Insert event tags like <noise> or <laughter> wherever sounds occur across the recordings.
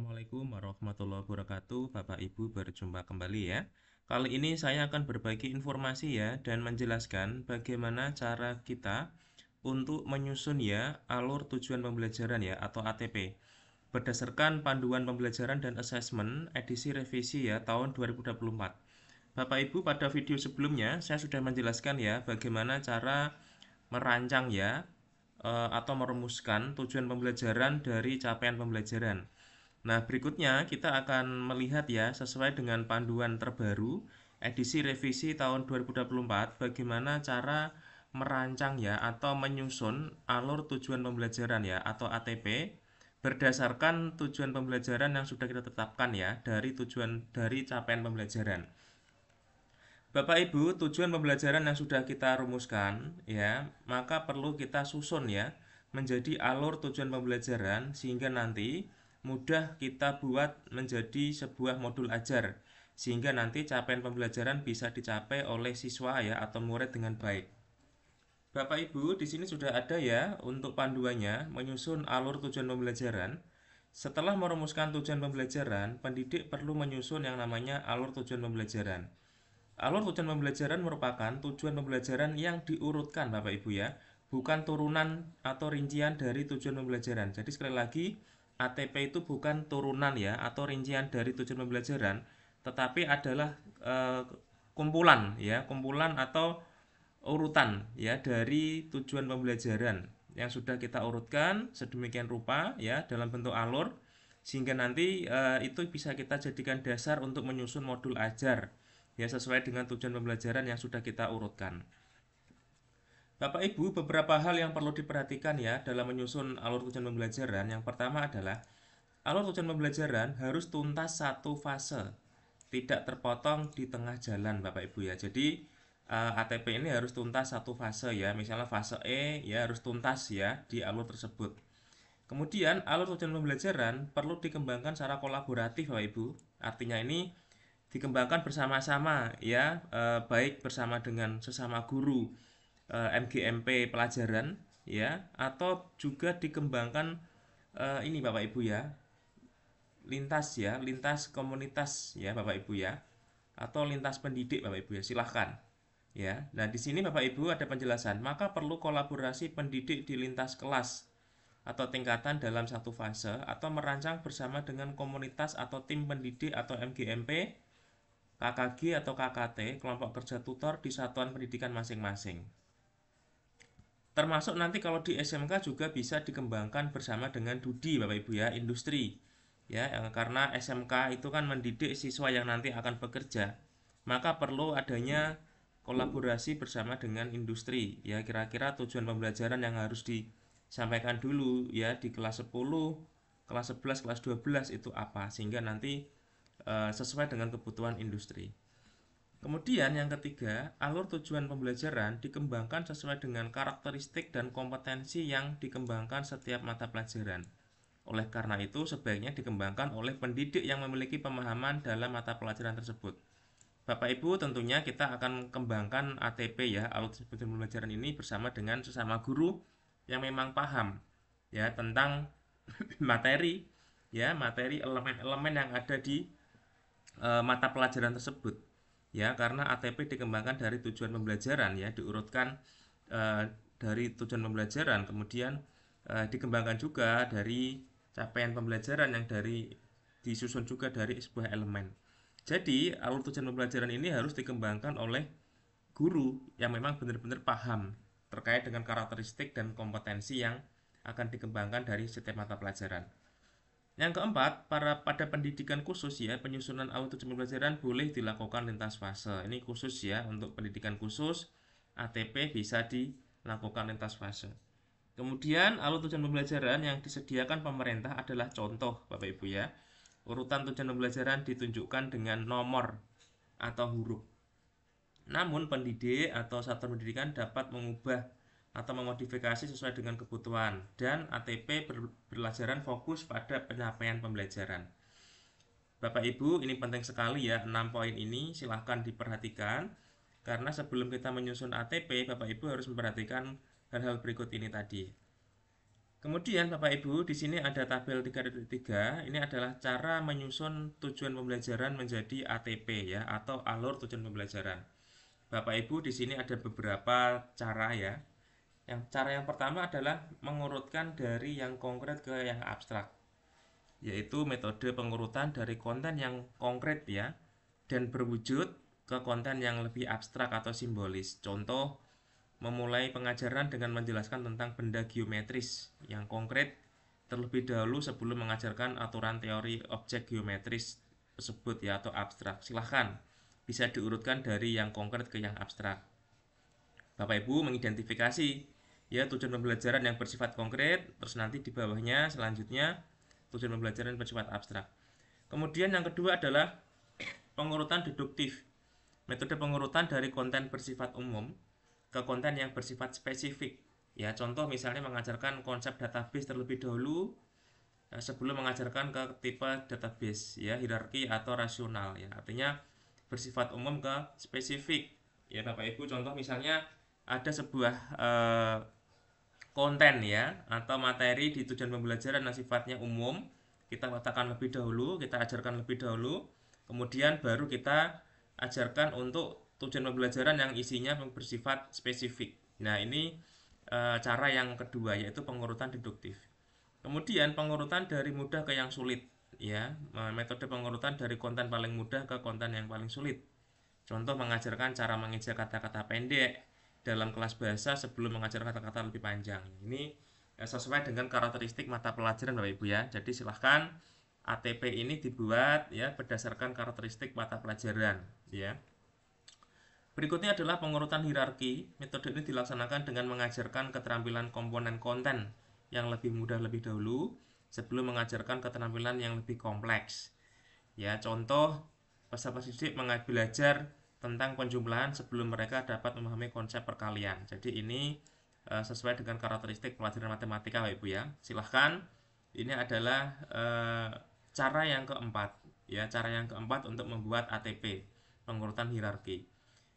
Assalamualaikum warahmatullahi wabarakatuh Bapak Ibu berjumpa kembali ya Kali ini saya akan berbagi informasi ya Dan menjelaskan bagaimana cara kita Untuk menyusun ya Alur tujuan pembelajaran ya Atau ATP Berdasarkan panduan pembelajaran dan assessment Edisi revisi ya tahun 2024 Bapak Ibu pada video sebelumnya Saya sudah menjelaskan ya Bagaimana cara merancang ya eh, atau merumuskan tujuan pembelajaran dari capaian pembelajaran. Nah, berikutnya kita akan melihat ya sesuai dengan panduan terbaru edisi revisi tahun 2024 bagaimana cara merancang ya atau menyusun alur tujuan pembelajaran ya atau ATP berdasarkan tujuan pembelajaran yang sudah kita tetapkan ya dari tujuan dari capaian pembelajaran. Bapak Ibu, tujuan pembelajaran yang sudah kita rumuskan ya, maka perlu kita susun ya menjadi alur tujuan pembelajaran sehingga nanti mudah kita buat menjadi sebuah modul ajar sehingga nanti capaian pembelajaran bisa dicapai oleh siswa ya atau murid dengan baik. Bapak Ibu, di sini sudah ada ya untuk panduannya menyusun alur tujuan pembelajaran. Setelah merumuskan tujuan pembelajaran, pendidik perlu menyusun yang namanya alur tujuan pembelajaran. Alur tujuan pembelajaran merupakan tujuan pembelajaran yang diurutkan Bapak Ibu ya, bukan turunan atau rincian dari tujuan pembelajaran. Jadi sekali lagi, ATP itu bukan turunan ya atau rincian dari tujuan pembelajaran, tetapi adalah e, kumpulan ya, kumpulan atau urutan ya dari tujuan pembelajaran yang sudah kita urutkan sedemikian rupa ya dalam bentuk alur sehingga nanti e, itu bisa kita jadikan dasar untuk menyusun modul ajar ya sesuai dengan tujuan pembelajaran yang sudah kita urutkan. Bapak Ibu, beberapa hal yang perlu diperhatikan ya dalam menyusun alur tujuan pembelajaran. Yang pertama adalah alur tujuan pembelajaran harus tuntas satu fase, tidak terpotong di tengah jalan Bapak Ibu ya. Jadi eh, ATP ini harus tuntas satu fase ya. Misalnya fase E ya harus tuntas ya di alur tersebut. Kemudian alur tujuan pembelajaran perlu dikembangkan secara kolaboratif Bapak Ibu. Artinya ini dikembangkan bersama-sama ya, eh, baik bersama dengan sesama guru Eh, MGMP pelajaran ya atau juga dikembangkan eh, ini Bapak Ibu ya lintas ya lintas komunitas ya Bapak Ibu ya atau lintas pendidik Bapak Ibu ya silahkan ya nah di sini Bapak Ibu ada penjelasan maka perlu kolaborasi pendidik di lintas kelas atau tingkatan dalam satu fase atau merancang bersama dengan komunitas atau tim pendidik atau MGMP KKG atau KKT, kelompok kerja tutor di satuan pendidikan masing-masing. Termasuk nanti kalau di SMK juga bisa dikembangkan bersama dengan Dudi Bapak Ibu ya, industri. Ya, eh, karena SMK itu kan mendidik siswa yang nanti akan bekerja. Maka perlu adanya kolaborasi bersama dengan industri. Ya, kira-kira tujuan pembelajaran yang harus disampaikan dulu ya di kelas 10, kelas 11, kelas 12 itu apa sehingga nanti e, sesuai dengan kebutuhan industri. Kemudian yang ketiga, alur tujuan pembelajaran dikembangkan sesuai dengan karakteristik dan kompetensi yang dikembangkan setiap mata pelajaran. Oleh karena itu, sebaiknya dikembangkan oleh pendidik yang memiliki pemahaman dalam mata pelajaran tersebut. Bapak Ibu, tentunya kita akan kembangkan ATP ya, alur tujuan pembelajaran ini bersama dengan sesama guru yang memang paham ya tentang <laughs> materi ya, materi elemen-elemen yang ada di e, mata pelajaran tersebut ya karena ATP dikembangkan dari tujuan pembelajaran ya diurutkan uh, dari tujuan pembelajaran kemudian uh, dikembangkan juga dari capaian pembelajaran yang dari disusun juga dari sebuah elemen jadi alur tujuan pembelajaran ini harus dikembangkan oleh guru yang memang benar-benar paham terkait dengan karakteristik dan kompetensi yang akan dikembangkan dari setiap mata pelajaran. Yang keempat, para pada pendidikan khusus ya, penyusunan auto pembelajaran boleh dilakukan lintas fase. Ini khusus ya untuk pendidikan khusus ATP bisa dilakukan lintas fase. Kemudian alur tujuan pembelajaran yang disediakan pemerintah adalah contoh Bapak Ibu ya. Urutan tujuan pembelajaran ditunjukkan dengan nomor atau huruf. Namun pendidik atau satuan pendidikan dapat mengubah atau memodifikasi sesuai dengan kebutuhan dan ATP ber, fokus pada penyampaian pembelajaran. Bapak Ibu, ini penting sekali ya 6 poin ini silahkan diperhatikan karena sebelum kita menyusun ATP, Bapak Ibu harus memperhatikan hal-hal berikut ini tadi. Kemudian Bapak Ibu, di sini ada tabel 3.3. Ini adalah cara menyusun tujuan pembelajaran menjadi ATP ya atau alur tujuan pembelajaran. Bapak Ibu, di sini ada beberapa cara ya yang cara yang pertama adalah mengurutkan dari yang konkret ke yang abstrak yaitu metode pengurutan dari konten yang konkret ya dan berwujud ke konten yang lebih abstrak atau simbolis contoh memulai pengajaran dengan menjelaskan tentang benda geometris yang konkret terlebih dahulu sebelum mengajarkan aturan teori objek geometris tersebut ya atau abstrak silahkan bisa diurutkan dari yang konkret ke yang abstrak Bapak Ibu mengidentifikasi ya tujuan pembelajaran yang bersifat konkret terus nanti di bawahnya selanjutnya tujuan pembelajaran bersifat abstrak kemudian yang kedua adalah pengurutan deduktif metode pengurutan dari konten bersifat umum ke konten yang bersifat spesifik ya contoh misalnya mengajarkan konsep database terlebih dahulu ya, sebelum mengajarkan ke tipe database ya hierarki atau rasional ya artinya bersifat umum ke spesifik ya Bapak Ibu contoh misalnya ada sebuah eh, konten ya atau materi di tujuan pembelajaran yang sifatnya umum kita katakan lebih dahulu, kita ajarkan lebih dahulu, kemudian baru kita ajarkan untuk tujuan pembelajaran yang isinya bersifat spesifik. Nah, ini e, cara yang kedua yaitu pengurutan deduktif. Kemudian pengurutan dari mudah ke yang sulit ya, metode pengurutan dari konten paling mudah ke konten yang paling sulit. Contoh mengajarkan cara mengeja kata-kata pendek, dalam kelas bahasa sebelum mengajar kata-kata lebih panjang. Ini eh, sesuai dengan karakteristik mata pelajaran Bapak Ibu ya. Jadi silahkan ATP ini dibuat ya berdasarkan karakteristik mata pelajaran ya. Berikutnya adalah pengurutan hierarki. Metode ini dilaksanakan dengan mengajarkan keterampilan komponen konten yang lebih mudah lebih dahulu sebelum mengajarkan keterampilan yang lebih kompleks. Ya, contoh peserta didik belajar tentang penjumlahan sebelum mereka dapat memahami konsep perkalian. Jadi ini e, sesuai dengan karakteristik pelajaran matematika Bapak Ibu ya. Silahkan ini adalah e, cara yang keempat ya, cara yang keempat untuk membuat ATP, pengurutan hierarki.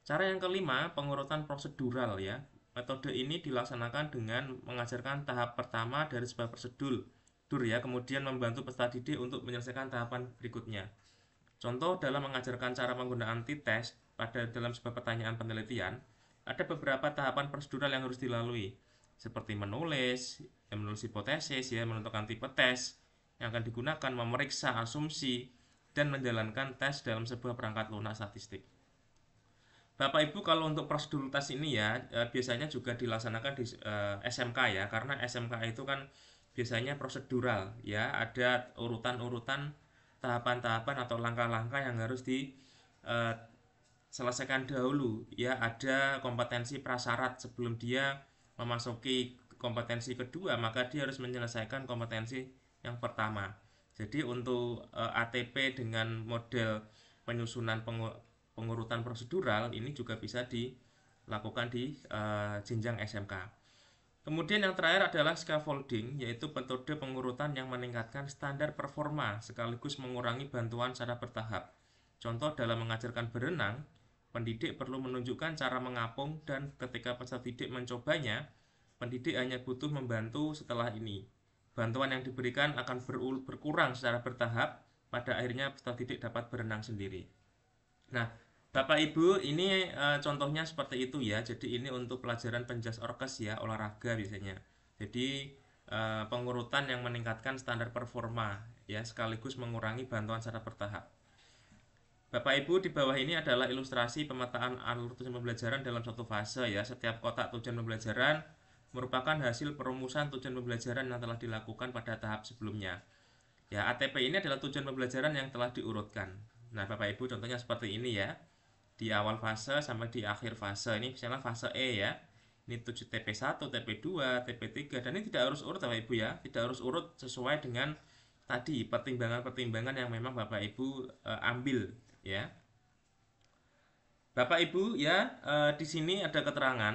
Cara yang kelima, pengurutan prosedural ya. Metode ini dilaksanakan dengan mengajarkan tahap pertama dari sebuah prosedur, dur ya, kemudian membantu peserta didik untuk menyelesaikan tahapan berikutnya. Contoh dalam mengajarkan cara penggunaan t-test, pada dalam sebuah pertanyaan penelitian, ada beberapa tahapan prosedural yang harus dilalui, seperti menulis, ya, menulis hipotesis, ya, menentukan tipe tes yang akan digunakan, memeriksa asumsi, dan menjalankan tes dalam sebuah perangkat lunak statistik. Bapak Ibu kalau untuk prosedur tes ini ya eh, biasanya juga dilaksanakan di eh, SMK ya karena SMK itu kan biasanya prosedural ya ada urutan-urutan tahapan-tahapan atau langkah-langkah yang harus di eh, selesaikan dahulu ya ada kompetensi prasyarat sebelum dia memasuki kompetensi kedua maka dia harus menyelesaikan kompetensi yang pertama. Jadi untuk e, eh, ATP dengan model penyusunan pengur pengurutan prosedural ini juga bisa dilakukan di e, jenjang SMK. Kemudian yang terakhir adalah scaffolding, yaitu metode pengurutan yang meningkatkan standar performa sekaligus mengurangi bantuan secara bertahap. Contoh dalam mengajarkan berenang, Pendidik perlu menunjukkan cara mengapung dan ketika peserta didik mencobanya, pendidik hanya butuh membantu setelah ini. Bantuan yang diberikan akan berkurang secara bertahap, pada akhirnya peserta didik dapat berenang sendiri. Nah, Bapak Ibu, ini e, contohnya seperti itu ya. Jadi ini untuk pelajaran penjas orkes ya, olahraga biasanya. Jadi e, pengurutan yang meningkatkan standar performa ya, sekaligus mengurangi bantuan secara bertahap. Bapak Ibu, di bawah ini adalah ilustrasi pemetaan alur tujuan pembelajaran dalam satu fase ya. Setiap kotak tujuan pembelajaran merupakan hasil perumusan tujuan pembelajaran yang telah dilakukan pada tahap sebelumnya. Ya, ATP ini adalah tujuan pembelajaran yang telah diurutkan. Nah, Bapak Ibu, contohnya seperti ini ya. Di awal fase sampai di akhir fase. Ini misalnya fase E ya. Ini tujuh TP1, TP2, TP3 dan ini tidak harus urut Bapak Ibu ya. Tidak harus urut sesuai dengan tadi pertimbangan-pertimbangan yang memang Bapak Ibu e, ambil ya. Bapak Ibu ya, e, di sini ada keterangan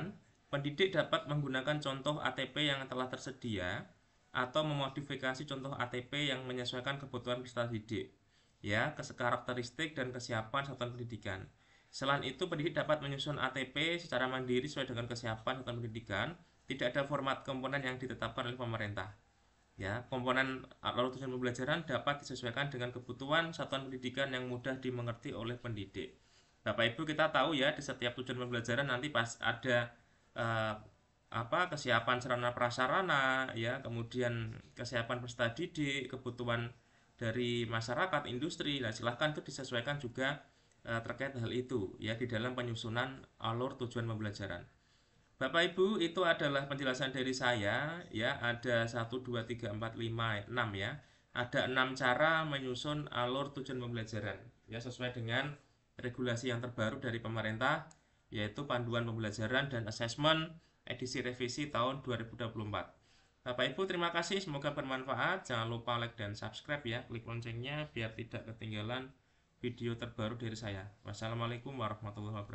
pendidik dapat menggunakan contoh ATP yang telah tersedia atau memodifikasi contoh ATP yang menyesuaikan kebutuhan peserta didik ya, karakteristik dan kesiapan satuan pendidikan. Selain itu, pendidik dapat menyusun ATP secara mandiri sesuai dengan kesiapan satuan pendidikan, tidak ada format komponen yang ditetapkan oleh pemerintah. Ya, komponen alur tujuan pembelajaran dapat disesuaikan dengan kebutuhan satuan pendidikan yang mudah dimengerti oleh pendidik. Bapak Ibu kita tahu ya di setiap tujuan pembelajaran nanti pas ada eh, apa kesiapan sarana prasarana ya kemudian kesiapan peserta didik kebutuhan dari masyarakat industri nah silahkan itu disesuaikan juga eh, terkait hal itu ya di dalam penyusunan alur tujuan pembelajaran Bapak Ibu, itu adalah penjelasan dari saya ya. Ada 1 2 3 4 5 6 ya. Ada 6 cara menyusun alur tujuan pembelajaran ya sesuai dengan regulasi yang terbaru dari pemerintah yaitu panduan pembelajaran dan asesmen edisi revisi tahun 2024. Bapak Ibu, terima kasih, semoga bermanfaat. Jangan lupa like dan subscribe ya. Klik loncengnya biar tidak ketinggalan video terbaru dari saya. Wassalamualaikum warahmatullahi wabarakatuh.